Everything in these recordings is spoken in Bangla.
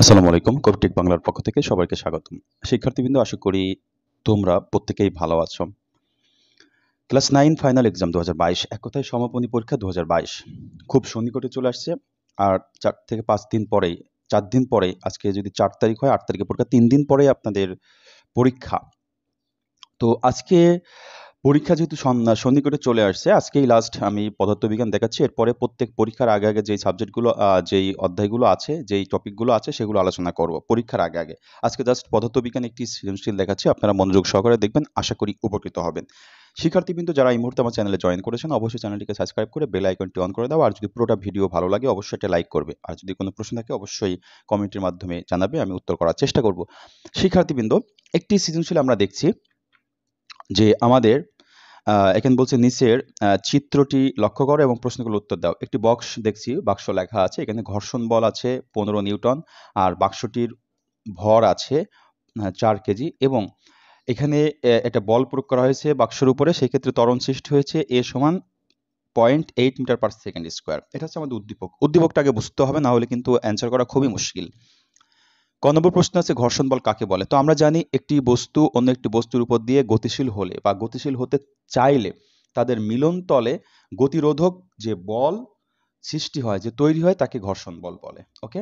আসসালামু আলাইকুম কবিটেক বাংলার পক্ষ থেকে সবাইকে স্বাগতম শিক্ষার্থীবৃন্দ আশা করি তোমরা প্রত্যেকেই ভালো আছো ক্লাস নাইন ফাইনাল এক্সাম দু হাজার বাইশ এক কথায় সমাপনী পরীক্ষা দু হাজার বাইশ খুব সন্নিকটে চলে আসছে আর চার থেকে পাঁচ দিন পরেই চার দিন পরে আজকে যদি চার তারিখ হয় আট তারিখে পরীক্ষা তিন দিন পরে আপনাদের পরীক্ষা তো আজকে পরীক্ষা যেহেতু সন্নিকটে চলে আসছে আজকেই লাস্ট আমি পদার্থবিজ্ঞান দেখাচ্ছি এরপরে প্রত্যেক পরীক্ষার আগে আগে যেই সাবজেক্টগুলো যেই অধ্যায়গুলো আছে যেই টপিকগুলো আছে সেগুলো আলোচনা করব পরীক্ষার আগে আগে আজকে জাস্ট পদার্থবিজ্ঞান একটি সৃজনশীল দেখাচ্ছি আপনারা মনোযোগ সহকারে দেখবেন আশা করি উপকৃত হবেন শিক্ষার্থীবৃন্দ যারা এই মুহূর্তে আমার চ্যানেলে জয়েন করেছেন অবশ্যই চ্যানেলটিকে সাবস্ক্রাইব করে বেল আইকনটি অন করে দাও আর যদি পুরোটা ভিডিও ভালো লাগে অবশ্যই একটা লাইক করবে আর যদি কোনো প্রশ্ন থাকে অবশ্যই কমেন্টের মাধ্যমে জানাবে আমি উত্তর করার চেষ্টা করব শিক্ষার্থীবৃন্দ একটি সৃজনশীল আমরা দেখছি যে আমাদের এখানে বলছে নিচের চিত্রটি লক্ষ্য করো এবং প্রশ্নগুলো উত্তর দাও একটি বক্স দেখছি বাক্স লেখা আছে এখানে ঘর্ষণ বল আছে পনেরো নিউটন আর বাক্সটির ভর আছে চার কেজি এবং এখানে একটা বল প্রয়োগ করা হয়েছে বাক্সর উপরে সেক্ষেত্রে ত্বরণ সৃষ্টি হয়েছে এ সমান point eight metre per second square এটা হচ্ছে আমাদের উদ্দীপক উদ্দীপকটাকে বুঝতে হবে না হলে কিন্তু অ্যান্সার করা খুবই মুশকিল ক নম্বর প্রশ্ন আছে ঘর্ষণ বল কাকে বলে তো আমরা জানি একটি বস্তু অন্য একটি বস্তুর উপর দিয়ে গতিশীল হলে বা গতিশীল হতে চাইলে তাদের মিলন তলে গতিরোধক যে বল সৃষ্টি হয় যে তৈরি হয় তাকে ঘর্ষণ বল বলে ওকে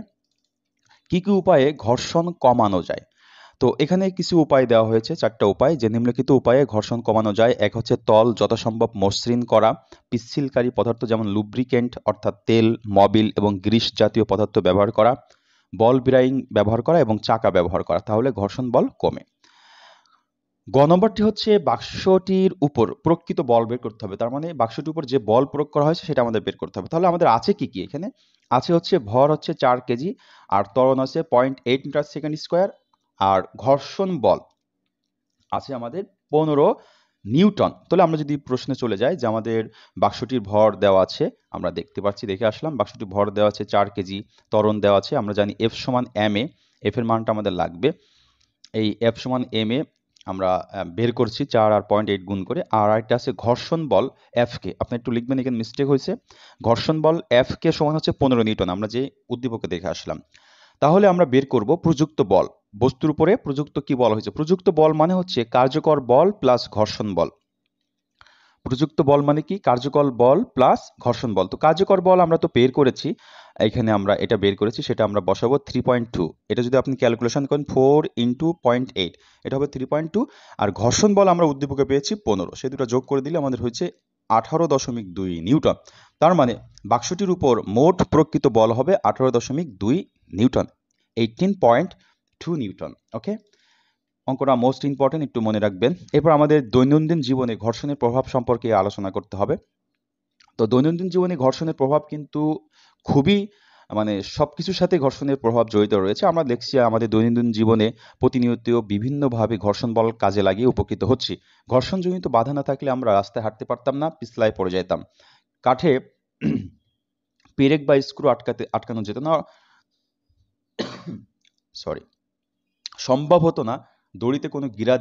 কি কি উপায়ে ঘর্ষণ কমানো যায় তো এখানে কিছু উপায় দেওয়া হয়েছে চারটা উপায় যে নিম্নলিখিত উপায়ে ঘর্ষণ কমানো যায় এক হচ্ছে তল যথাসম্ভব মসৃণ করা পিচ্ছিলকারী পদার্থ যেমন লুব্রিকেন্ট অর্থাৎ তেল মবিল এবং গ্রিস জাতীয় পদার্থ ব্যবহার করা বল বিরাইং ব্যবহার করা এবং চাকা ব্যবহার করা তাহলে ঘর্ষণ বল কমে গ নম্বরটি হচ্ছে বাক্সটির উপর প্রকৃত বল বের করতে হবে তার মানে বাক্সটির উপর যে বল প্রয়োগ করা হয়েছে সেটা আমাদের বের করতে হবে তাহলে আমাদের আছে কি কি এখানে আছে হচ্ছে ভর হচ্ছে চার কেজি আর তরণ আছে point eight metre second square আর ঘর্ষণ বল আছে আমাদের পনেরো নিউটন তাহলে আমরা যদি প্রশ্নে চলে যাই যে আমাদের বাক্সটির ভর দেওয়া আছে আমরা দেখতে পাচ্ছি দেখে আসলাম বাক্সটির ভর দেওয়া আছে চার কেজি তরণ দেওয়া আছে আমরা জানি এফ সমান এম এ এফের মানটা আমাদের লাগবে এই এফ সমান এম এ আমরা বের করছি চার আর পয়েন্ট এইট গুণ করে আর আরেকটা আছে ঘর্ষণ বল এফকে আপনি একটু লিখবেন এখানে মিস্টেক হয়েছে ঘর্ষণ বল এফকে সমান হচ্ছে পনেরো নিউটন আমরা যে উদ্দীপকে দেখে আসলাম তাহলে আমরা বের করব প্রযুক্ত বল বস্তুর উপরে প্রযুক্ত কি বল হয়েছে প্রযুক্ত বল মানে হচ্ছে কার্যকর বল প্লাস ঘর্ষণ বল প্রযুক্ত বল মানে কি কার্যকর বল প্লাস ঘর্ষণ বল তো কার্যকর বল আমরা তো বের করেছি এখানে আমরা এটা বের করেছি সেটা আমরা বসাবো থ্রি পয়েন্ট টু এটা যদি আপনি ক্যালকুলেশন করেন ফোর ইন্টু পয়েন্ট এইট এটা হবে থ্রি পয়েন্ট টু আর ঘর্ষণ বল আমরা উদ্দীপকে পেয়েছি পনেরো সে দুটো যোগ করে দিলে আমাদের হয়েছে আঠারো দশমিক দুই নিউটন তার মানে বাক্সটির উপর মোট প্রকৃত বল হবে আঠারো দশমিক দুই newton eighteen point two newton okay অঙ্কটা মোস্ট ইম্পর্টেন্ট একটু মনে রাখবেন এরপর আমাদের দৈনন্দিন জীবনে ঘর্ষণের প্রভাব সম্পর্কে আলোচনা করতে হবে তো দৈনন্দিন জীবনে ঘর্ষণের প্রভাব কিন্তু খুবই মানে সব কিছুর সাথে ঘর্ষণের প্রভাব জড়িত রয়েছে আমরা দেখছি আমাদের দৈনন্দিন জীবনে প্রতিনিয়ত বিভিন্নভাবে ঘর্ষণ বল কাজে লাগিয়ে উপকৃত হচ্ছি ঘর্ষণজনিত বাধা না থাকলে আমরা রাস্তায় হাঁটতে পারতাম না পিছলায় পড়ে যেতাম কাঠে পেরেক বা স্ক্রু আটকাতে আটকানো যেত না সরি সম্ভব হতো না দড়িতে কোনো গিরা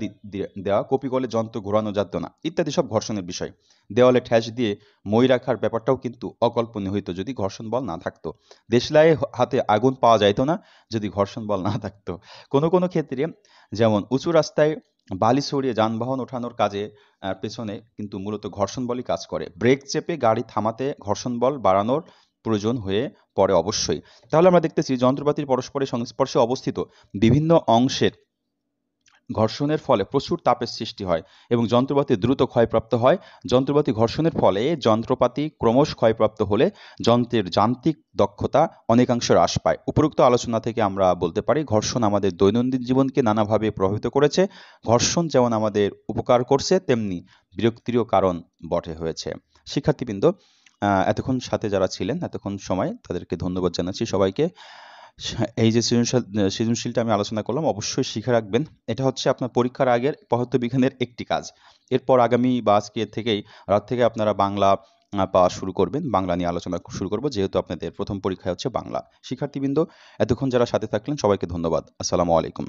দেওয়া কপিকলে যন্ত্র ঘোরানো যেত না ইত্যাদি সব ঘর্ষণের বিষয় দেওয়ালে ঠ্যাস দিয়ে মই রাখার ব্যাপারটাও কিন্তু অকল্পনীয় হইতো যদি ঘর্ষণ বল না থাকতো দেশলায় হাতে আগুন পাওয়া যাইত না যদি ঘর্ষণ বল না থাকতো কোনো কোনো ক্ষেত্রে যেমন উঁচু রাস্তায় বালি সরিয়ে যানবাহন ওঠানোর কাজে পেছনে কিন্তু মূলত ঘর্ষণ বলই কাজ করে ব্রেক চেপে গাড়ি থামাতে ঘর্ষণ বল বাড়ানোর প্রয়োজন হয়ে পড়ে অবশ্যই তাহলে আমরা দেখতেছি যন্ত্রপাতির পরস্পরের সংস্পর্শে অবস্থিত বিভিন্ন অংশের ঘর্ষণের ফলে প্রচুর তাপের সৃষ্টি হয় এবং যন্ত্রপাতি দ্রুত ক্ষয়প্রাপ্ত হয় যন্ত্রপাতি ঘর্ষণের ফলে যন্ত্রপাতি ক্রমশ ক্ষয়প্রাপ্ত হলে যন্ত্রের যান্ত্রিক দক্ষতা অনেকাংশ হ্রাস পায় উপরোক্ত আলোচনা থেকে আমরা বলতে পারি ঘর্ষণ আমাদের দৈনন্দিন জীবনকে নানাভাবে প্রভাবিত করেছে ঘর্ষণ যেমন আমাদের উপকার করছে তেমনি বিরক্তিরও কারণ বটে হয়েছে শিক্ষার্থীবৃন্দ এতক্ষণ সাথে যারা ছিলেন এতক্ষণ সময় তাদেরকে ধন্যবাদ জানাচ্ছি সবাইকে এই যে সৃজনশীল সৃজনশীলটা আমি আলোচনা করলাম অবশ্যই শিখে রাখবেন এটা হচ্ছে আপনার পরীক্ষার আগের পদার্থবিজ্ঞানের একটি কাজ এরপর আগামী বা আজকে থেকেই রাত থেকে আপনারা বাংলা পাওয়া শুরু করবেন বাংলা নিয়ে আলোচনা শুরু করব যেহেতু আপনাদের প্রথম পরীক্ষা হচ্ছে বাংলা শিক্ষার্থীবৃন্দ এতক্ষণ যারা সাথে থাকলেন সবাইকে ধন্যবাদ আসসালামু আলাইকুম